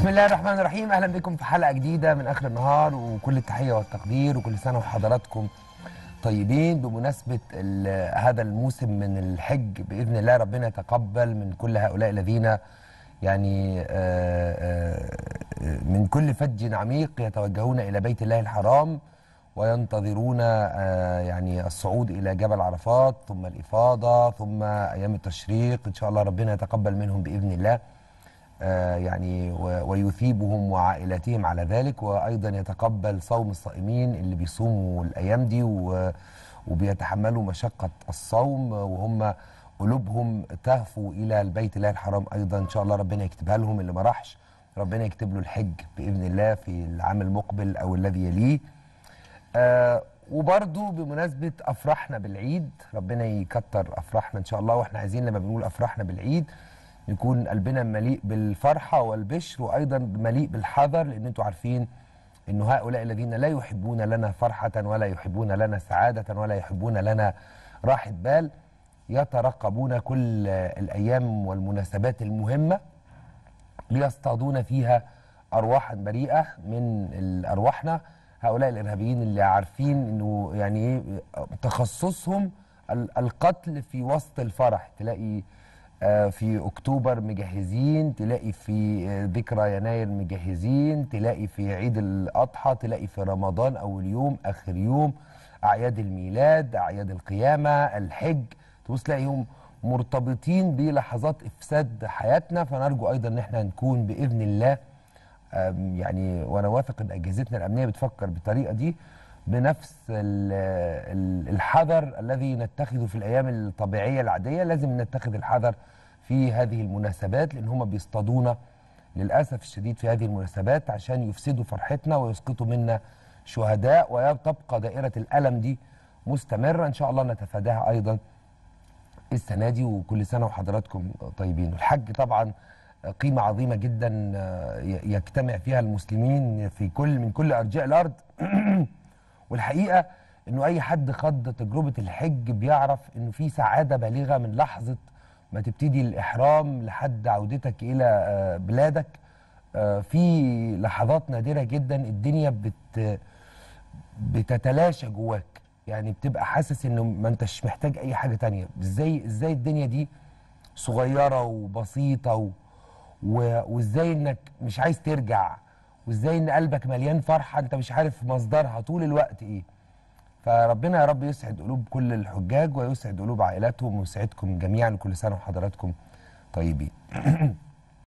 بسم الله الرحمن الرحيم اهلا بكم في حلقه جديده من اخر النهار وكل التحيه والتقدير وكل سنه وحضراتكم طيبين بمناسبه هذا الموسم من الحج باذن الله ربنا يتقبل من كل هؤلاء الذين يعني آه، آه، من كل فج عميق يتوجهون الى بيت الله الحرام وينتظرون آه، يعني الصعود الى جبل عرفات ثم الافاضه ثم ايام التشريق ان شاء الله ربنا يتقبل منهم باذن الله آه، يعني ويثيبهم وعائلتهم على ذلك وأيضا يتقبل صوم الصائمين اللي بيصوموا الأيام دي وبيتحملوا مشقة الصوم وهم قلوبهم تهفو إلى البيت الله الحرام أيضا إن شاء الله ربنا يكتبها لهم اللي ما راحش ربنا يكتب له الحج بإذن الله في العام المقبل أو الذي يليه آه، وبرضو بمناسبة أفرحنا بالعيد ربنا يكتر أفرحنا إن شاء الله وإحنا عايزين لما بنقول أفرحنا بالعيد يكون قلبنا مليء بالفرحه والبشر وايضا مليء بالحذر لان انتوا عارفين انه هؤلاء الذين لا يحبون لنا فرحه ولا يحبون لنا سعاده ولا يحبون لنا راحه بال يترقبون كل الايام والمناسبات المهمه ليصطادون فيها ارواحا بريئه من ارواحنا هؤلاء الارهابيين اللي عارفين انه يعني ايه تخصصهم القتل في وسط الفرح تلاقي آه، في اكتوبر مجهزين تلاقي في آه، ذكرى يناير مجهزين تلاقي في عيد الاضحى تلاقي في رمضان اول يوم اخر يوم اعياد الميلاد اعياد القيامه الحج تبص تلاقيهم مرتبطين بلحظات افساد حياتنا فنرجو ايضا ان احنا نكون باذن الله يعني وانا واثق ان اجهزتنا الامنيه بتفكر بالطريقه دي بنفس الحذر الذي نتخذه في الأيام الطبيعية العادية لازم نتخذ الحذر في هذه المناسبات لأن هم بيصطادونا للأسف الشديد في هذه المناسبات عشان يفسدوا فرحتنا ويسقطوا منا شهداء وتبقى دائرة الألم دي مستمرة إن شاء الله نتفاداها أيضا السنة دي وكل سنة وحضراتكم طيبين الحج طبعا قيمة عظيمة جدا آه، يجتمع فيها المسلمين في كل من كل أرجاء الأرض والحقيقه انه اي حد خض تجربه الحج بيعرف انه في سعاده بالغه من لحظه ما تبتدي الاحرام لحد عودتك الى آه، بلادك آه، في لحظات نادره جدا الدنيا بت بتتلاشى جواك يعني بتبقى حاسس انه ما انتش محتاج اي حاجه تانية ازاي ازاي الدنيا دي صغيره وبسيطه و... وازاي انك مش عايز ترجع وازاي ان قلبك مليان فرحه انت مش عارف مصدرها طول الوقت ايه فربنا يا رب يسعد قلوب كل الحجاج ويسعد قلوب عائلاتهم ويسعدكم جميعا كل سنه وحضراتكم طيبين